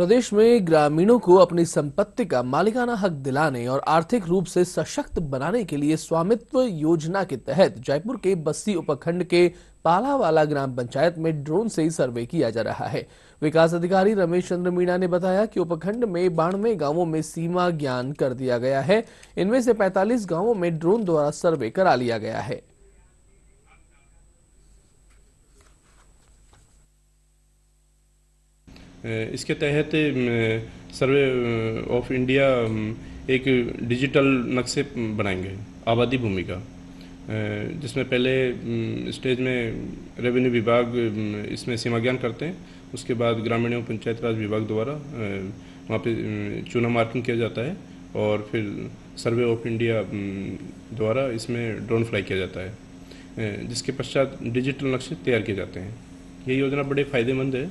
प्रदेश में ग्रामीणों को अपनी संपत्ति का मालिकाना हक दिलाने और आर्थिक रूप से सशक्त बनाने के लिए स्वामित्व योजना के तहत जयपुर के बस्सी उपखंड के पालावाला ग्राम पंचायत में ड्रोन से ही सर्वे किया जा रहा है विकास अधिकारी रमेश चंद्र मीणा ने बताया कि उपखंड में बानवे गांवों में सीमा ज्ञान कर दिया गया है इनमें से 45 गांवों में ड्रोन द्वारा सर्वे करा लिया गया है इसके तहत सर्वे ऑफ इंडिया एक डिजिटल नक्शे बनाएंगे आबादी भूमि का जिसमें पहले स्टेज में रेवेन्यू विभाग इसमें सीमा ज्ञान करते हैं उसके बाद ग्रामीण एवं पंचायत राज विभाग द्वारा वहाँ पे चूना मार्किंग किया जाता है और फिर सर्वे ऑफ इंडिया द्वारा इसमें ड्रोन फ्लाई किया जाता है जिसके पश्चात डिजिटल नक्शे तैयार किए जाते हैं ये योजना बड़े फ़ायदेमंद है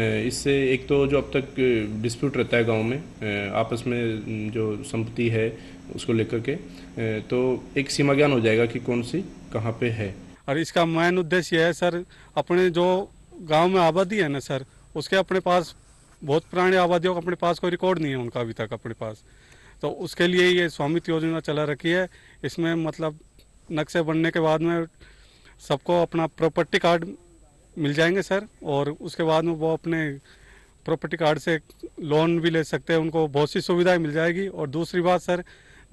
इससे एक तो जो अब तक डिस्प्यूट रहता है गांव में आपस में जो संपत्ति है उसको लेकर के तो एक सीमा ज्ञान हो जाएगा कि कौन सी कहां पे है और इसका मेन उद्देश्य है सर अपने जो गांव में आबादी है ना सर उसके अपने पास बहुत पुराने आबादियों का अपने पास कोई रिकॉर्ड नहीं है उनका अभी तक अपने पास तो उसके लिए ये स्वामित्व योजना चला रखी है इसमें मतलब नक्शे बनने के बाद में सबको अपना प्रॉपर्टी कार्ड मिल जाएंगे सर और उसके बाद में वो अपने प्रॉपर्टी कार्ड से लोन भी ले सकते हैं उनको बहुत सी सुविधाएं मिल जाएगी और दूसरी बात सर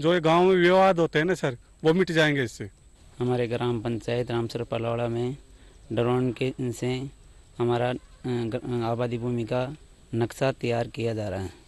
जो ये गांव में विवाद होते हैं ना सर वो मिट जाएंगे इससे हमारे ग्राम पंचायत रामसर पलौड़ा में ड्रोन के से हमारा आबादी भूमि का नक्शा तैयार किया जा रहा है